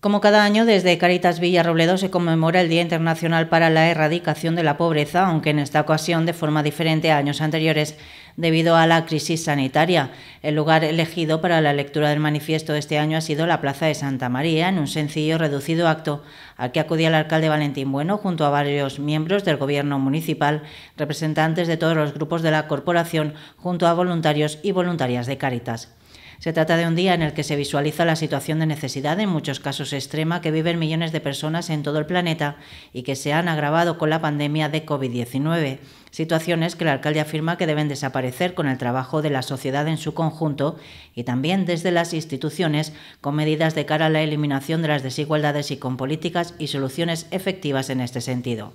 Como cada año, desde Caritas Villa Villarrobledo se conmemora el Día Internacional para la Erradicación de la Pobreza, aunque en esta ocasión de forma diferente a años anteriores debido a la crisis sanitaria. El lugar elegido para la lectura del manifiesto de este año ha sido la Plaza de Santa María, en un sencillo reducido acto al que acudía el alcalde Valentín Bueno junto a varios miembros del Gobierno municipal, representantes de todos los grupos de la corporación, junto a voluntarios y voluntarias de Caritas. Se trata de un día en el que se visualiza la situación de necesidad, en muchos casos extrema, que viven millones de personas en todo el planeta y que se han agravado con la pandemia de COVID-19. Situaciones que la Alcaldía afirma que deben desaparecer con el trabajo de la sociedad en su conjunto y también desde las instituciones con medidas de cara a la eliminación de las desigualdades y con políticas y soluciones efectivas en este sentido.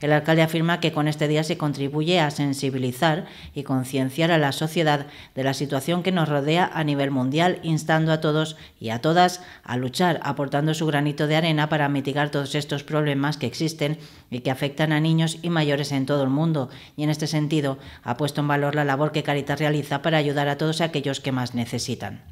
El alcalde afirma que con este día se contribuye a sensibilizar y concienciar a la sociedad de la situación que nos rodea a nivel mundial, instando a todos y a todas a luchar, aportando su granito de arena para mitigar todos estos problemas que existen y que afectan a niños y mayores en todo el mundo. Y en este sentido, ha puesto en valor la labor que Caritas realiza para ayudar a todos aquellos que más necesitan.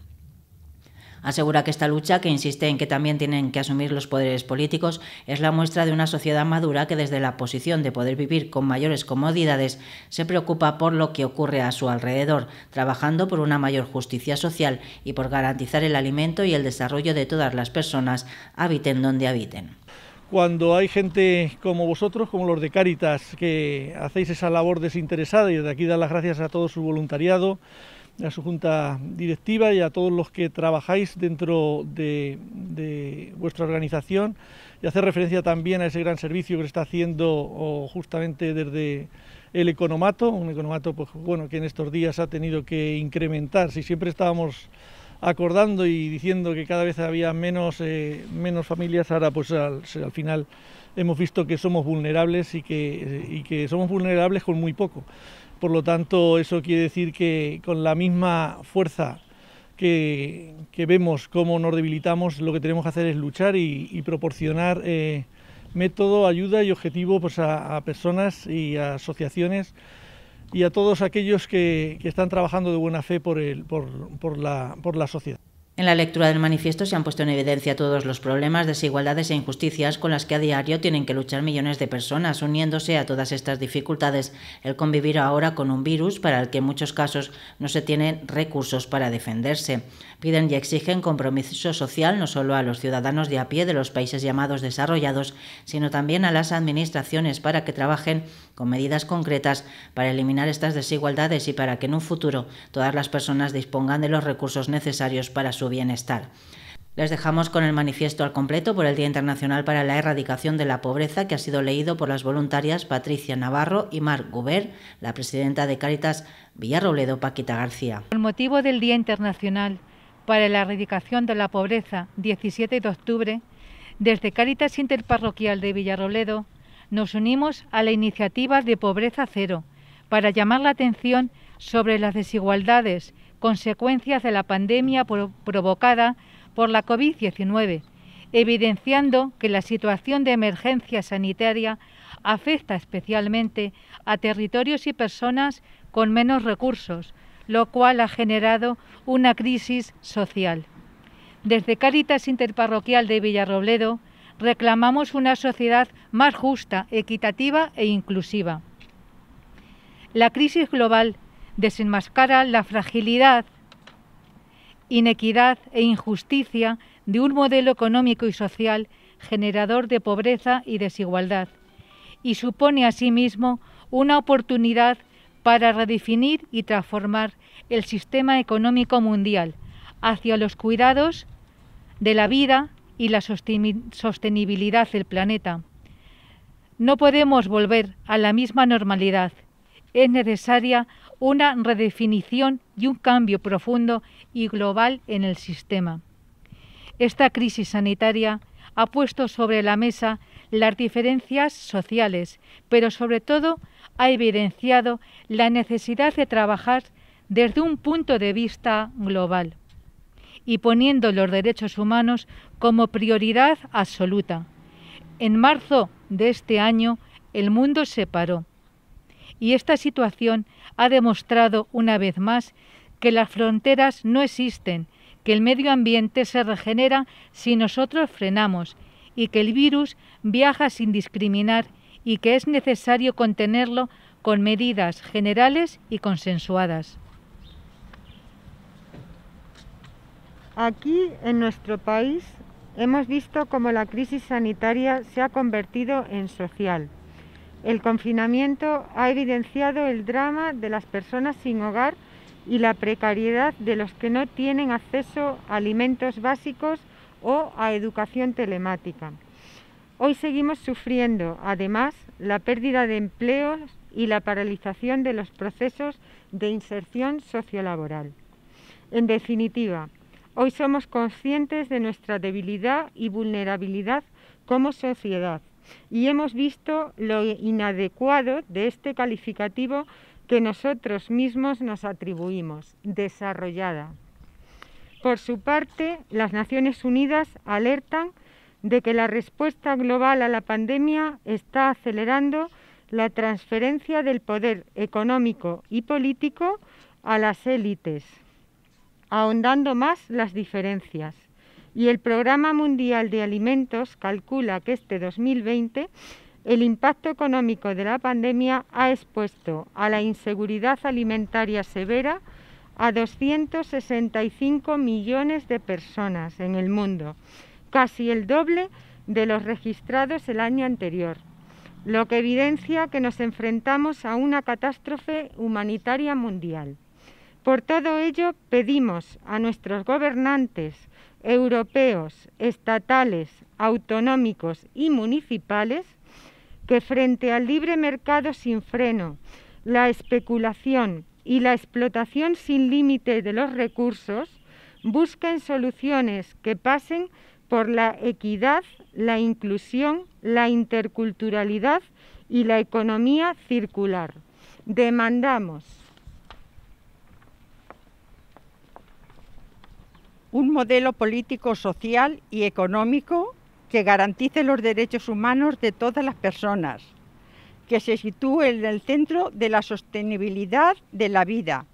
Asegura que esta lucha, que insiste en que también tienen que asumir los poderes políticos, es la muestra de una sociedad madura que desde la posición de poder vivir con mayores comodidades se preocupa por lo que ocurre a su alrededor, trabajando por una mayor justicia social y por garantizar el alimento y el desarrollo de todas las personas, habiten donde habiten cuando hay gente como vosotros, como los de Cáritas, que hacéis esa labor desinteresada y de aquí dar las gracias a todo su voluntariado, a su junta directiva y a todos los que trabajáis dentro de, vuestra organización y hacer referencia también a ese gran servicio que está haciendo justamente desde el economato, un economato pues, bueno, que en estos días ha tenido que incrementar. Si siempre estábamos acordando y diciendo que cada vez había menos, eh, menos familias, ahora pues al, final hemos visto que somos vulnerables y que, y que somos vulnerables con muy poco. Por lo tanto, eso quiere decir que con la misma fuerza que, vemos cómo nos debilitamos, lo que tenemos que hacer es luchar y, proporcionar eh, método, ayuda y objetivo pues, a, personas y a asociaciones y a todos aquellos que, están trabajando de buena fe por la sociedad. En la lectura del manifiesto se han puesto en evidencia todos los problemas, desigualdades e injusticias con las que a diario tienen que luchar millones de personas. Uniéndose a todas estas dificultades, el convivir ahora con un virus para el que en muchos casos no se tienen recursos para defenderse. Piden y exigen compromiso social no solo a los ciudadanos de a pie de los países llamados desarrollados, sino también a las administraciones para que trabajen con medidas concretas para eliminar estas desigualdades y para que en un futuro todas las personas dispongan de los recursos necesarios para su bienestar. Les dejamos con el manifiesto al completo por el Día Internacional para la Erradicación de la Pobreza que ha sido leído por las voluntarias Patricia Navarro y Marc Guber, la presidenta de Cáritas Villarrobledo, Paquita García. Por motivo del Día Internacional para la Erradicación de la Pobreza, 17 de octubre, desde Cáritas Interparroquial de Villarrobledo nos unimos a la iniciativa de Pobreza Cero para llamar la atención sobre las desigualdades consecuencias de la pandemia provocada por la COVID-19, evidenciando que la situación de emergencia sanitaria afecta especialmente a territorios y personas con menos recursos, lo cual ha generado una crisis social. Desde Caritas Interparroquial de Villarrobledo reclamamos una sociedad más justa, equitativa e inclusiva. La crisis global desenmascara la fragilidad, inequidad e injusticia de un modelo económico y social generador de pobreza y desigualdad, y supone asimismo una oportunidad para redefinir y transformar el sistema económico mundial hacia los cuidados de la vida y la sostenibilidad del planeta. No podemos volver a la misma normalidad. Es necesaria una redefinición y un cambio profundo y global en el sistema. Esta crisis sanitaria ha puesto sobre la mesa las diferencias sociales, pero sobre todo ha evidenciado la necesidad de trabajar desde un punto de vista global y poniendo los derechos humanos como prioridad absoluta. En marzo de este año, el mundo se paró y esta situación ha demostrado una vez más que las fronteras no existen, que el medio ambiente se regenera si nosotros frenamos y que el virus viaja sin discriminar y que es necesario contenerlo con medidas generales y consensuadas. Aquí, en nuestro país, hemos visto cómo la crisis sanitaria se ha convertido en social. El confinamiento ha evidenciado el drama de las personas sin hogar y la precariedad de los que no tienen acceso a alimentos básicos o a educación telemática. Hoy seguimos sufriendo, además, la pérdida de empleos y la paralización de los procesos de inserción sociolaboral. En definitiva, hoy somos conscientes de nuestra debilidad y vulnerabilidad como sociedad y hemos visto lo inadecuado de este calificativo que nosotros mismos nos atribuimos, desarrollada. Por su parte, las Naciones Unidas alertan de que la respuesta global a la pandemia está acelerando la transferencia del poder económico y político a las élites, ahondando más las diferencias y el Programa Mundial de Alimentos calcula que este 2020 el impacto económico de la pandemia ha expuesto a la inseguridad alimentaria severa a 265 millones de personas en el mundo, casi el doble de los registrados el año anterior, lo que evidencia que nos enfrentamos a una catástrofe humanitaria mundial. Por todo ello, pedimos a nuestros gobernantes, europeos, estatales, autonómicos y municipales que frente al libre mercado sin freno, la especulación y la explotación sin límite de los recursos, busquen soluciones que pasen por la equidad, la inclusión, la interculturalidad y la economía circular. Demandamos un modelo político, social y económico que garantice los derechos humanos de todas las personas, que se sitúe en el centro de la sostenibilidad de la vida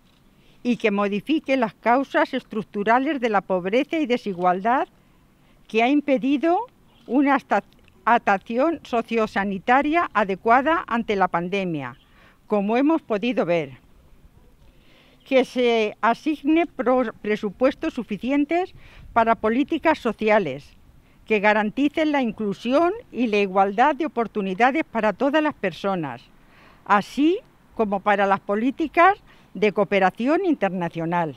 y que modifique las causas estructurales de la pobreza y desigualdad que ha impedido una atación sociosanitaria adecuada ante la pandemia, como hemos podido ver que se asigne presupuestos suficientes para políticas sociales que garanticen la inclusión y la igualdad de oportunidades para todas las personas, así como para las políticas de cooperación internacional.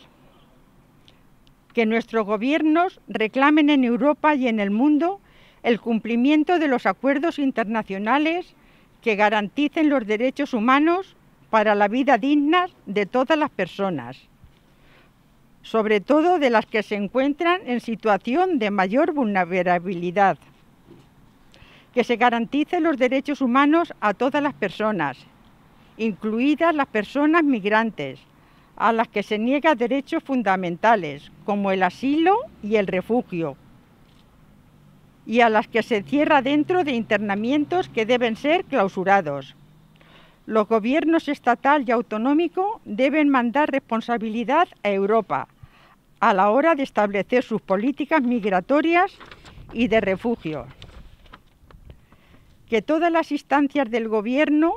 Que nuestros gobiernos reclamen en Europa y en el mundo el cumplimiento de los acuerdos internacionales que garanticen los derechos humanos para la vida digna de todas las personas, sobre todo de las que se encuentran en situación de mayor vulnerabilidad. Que se garanticen los derechos humanos a todas las personas, incluidas las personas migrantes, a las que se niega derechos fundamentales como el asilo y el refugio, y a las que se cierra dentro de internamientos que deben ser clausurados los gobiernos estatal y autonómico deben mandar responsabilidad a Europa a la hora de establecer sus políticas migratorias y de refugio. Que todas las instancias del gobierno,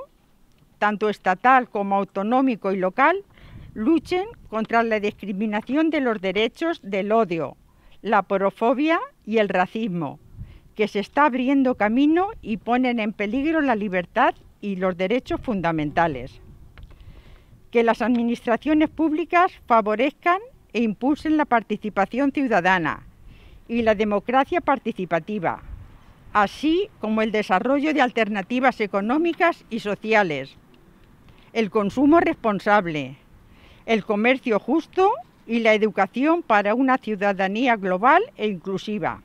tanto estatal como autonómico y local, luchen contra la discriminación de los derechos del odio, la porofobia y el racismo, que se está abriendo camino y ponen en peligro la libertad y los derechos fundamentales. Que las administraciones públicas favorezcan e impulsen la participación ciudadana y la democracia participativa, así como el desarrollo de alternativas económicas y sociales, el consumo responsable, el comercio justo y la educación para una ciudadanía global e inclusiva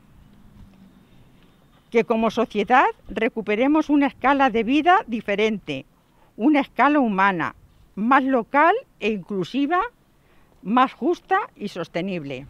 que como sociedad recuperemos una escala de vida diferente, una escala humana, más local e inclusiva, más justa y sostenible.